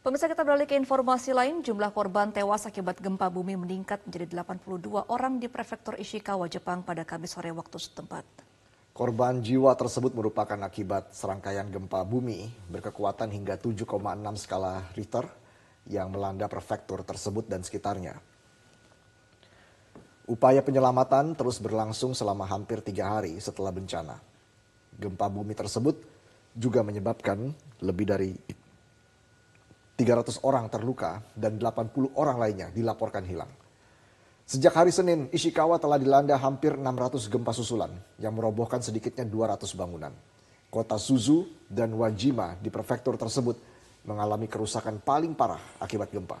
Pemirsa kita beralih ke informasi lain, jumlah korban tewas akibat gempa bumi meningkat menjadi 82 orang di prefektur Ishikawa, Jepang pada Kamis sore waktu setempat. Korban jiwa tersebut merupakan akibat serangkaian gempa bumi berkekuatan hingga 7,6 skala Richter yang melanda prefektur tersebut dan sekitarnya. Upaya penyelamatan terus berlangsung selama hampir tiga hari setelah bencana. Gempa bumi tersebut juga menyebabkan lebih dari 300 orang terluka dan 80 orang lainnya dilaporkan hilang. Sejak hari Senin, Ishikawa telah dilanda hampir 600 gempa susulan yang merobohkan sedikitnya 200 bangunan. Kota Suzu dan Wajima di prefektur tersebut mengalami kerusakan paling parah akibat gempa.